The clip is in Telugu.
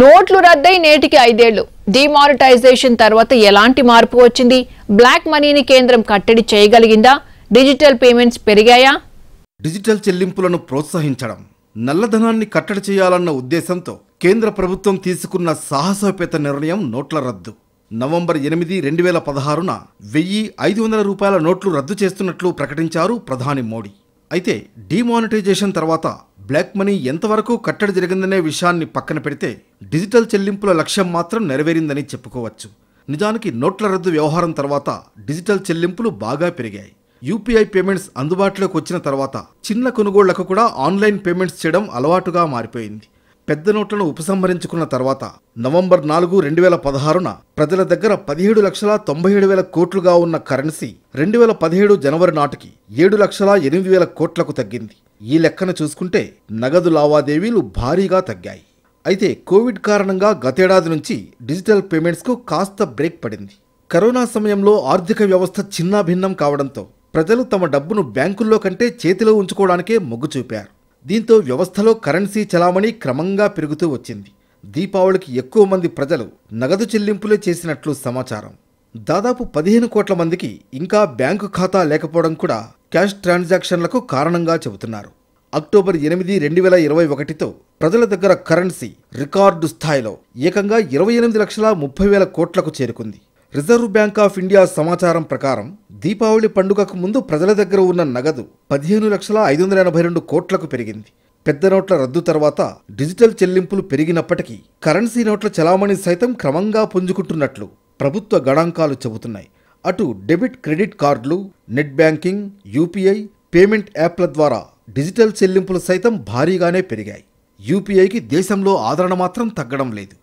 నోట్లు రద్దై నేటికి ఐదేళ్లు డిమానిటైజేషన్ తర్వాత ఎలాంటి మార్పు వచ్చింది బ్లాక్ మనీని కేంద్రం కట్టడి చేయగలిగిందా డిజిటల్ పేమెంట్స్ పెరిగాయా డిజిటల్ చెల్లింపులను ప్రోత్సహించడం నల్లధనాన్ని కట్టడి చేయాలన్న ఉద్దేశంతో కేంద్ర ప్రభుత్వం తీసుకున్న సాహసోపేత నిర్ణయం నోట్ల రద్దు నవంబర్ ఎనిమిది రెండు వేల పదహారున వెయ్యి ఐదు వందల రూపాయల నోట్లు రద్దు చేస్తున్నట్లు ప్రకటించారు ప్రధాని మోడీ అయితే డిమానిటైజేషన్ తర్వాత బ్లాక్ మనీ ఎంతవరకు కట్టడి జరిగిందనే విషయాన్ని పక్కన పెడితే డిజిటల్ చెల్లింపుల లక్ష్యం మాత్రం నెరవేరిందని చెప్పుకోవచ్చు నిజానికి నోట్ల రద్దు వ్యవహారం తర్వాత డిజిటల్ చెల్లింపులు బాగా పెరిగాయి యూపీఐ పేమెంట్స్ అందుబాటులోకి వచ్చిన తర్వాత చిన్న కొనుగోళ్లకు కూడా ఆన్లైన్ పేమెంట్స్ చేయడం అలవాటుగా మారిపోయింది పెద్ద నోట్లను ఉపసంహరించుకున్న తర్వాత నవంబర్ నాలుగు రెండు వేల పదహారున ప్రజల దగ్గర పదిహేడు లక్షల తొంభై ఏడు వేల కోట్లుగా ఉన్న కరెన్సీ రెండు వేల పదిహేడు జనవరి నాటికి ఏడు లక్షల ఎనిమిది వేల కోట్లకు తగ్గింది ఈ లెక్కన చూసుకుంటే నగదు లావాదేవీలు భారీగా తగ్గాయి అయితే కోవిడ్ కారణంగా గతేడాది నుంచి డిజిటల్ పేమెంట్స్కు కాస్త బ్రేక్ పడింది కరోనా సమయంలో ఆర్థిక వ్యవస్థ చిన్నాభిన్నం కావడంతో ప్రజలు తమ డబ్బును బ్యాంకుల్లో కంటే చేతిలో ఉంచుకోవడానికే మొగ్గు చూపారు దీంతో వ్యవస్థలో కరెన్సీ చలామణి క్రమంగా పెరుగుతూ వచ్చింది దీపావళికి ఎక్కువ మంది ప్రజలు నగదు చెల్లింపులే చేసినట్లు సమాచారం దాదాపు పదిహేను కోట్ల మందికి ఇంకా బ్యాంకు ఖాతా లేకపోవడం కూడా క్యాష్ ట్రాన్సాక్షన్లకు కారణంగా చెబుతున్నారు అక్టోబర్ ఎనిమిది రెండు వేల ఇరవై ఒకటితో ప్రజల దగ్గర కరెన్సీ రికార్డు స్థాయిలో ఏకంగా ఇరవై ఎనిమిది లక్షల ముప్పై వేల కోట్లకు చేరుకుంది రిజర్వ్ బ్యాంక్ ఆఫ్ ఇండియా సమాచారం ప్రకారం దీపావళి పండుగకు ముందు ప్రజల దగ్గర ఉన్న నగదు పదిహేను లక్షల ఐదు వందల ఎనభై రెండు కోట్లకు పెరిగింది పెద్ద నోట్ల రద్దు తర్వాత డిజిటల్ చెల్లింపులు పెరిగినప్పటికీ కరెన్సీ నోట్ల చలామణి సైతం క్రమంగా పుంజుకుంటున్నట్లు ప్రభుత్వ గణాంకాలు చెబుతున్నాయి అటు డెబిట్ క్రెడిట్ కార్డులు నెట్ బ్యాంకింగ్ యూపీఐ పేమెంట్ యాప్ల ద్వారా డిజిటల్ చెల్లింపులు సైతం భారీగానే పెరిగాయి యూపీఐకి దేశంలో ఆదరణ మాత్రం తగ్గడం లేదు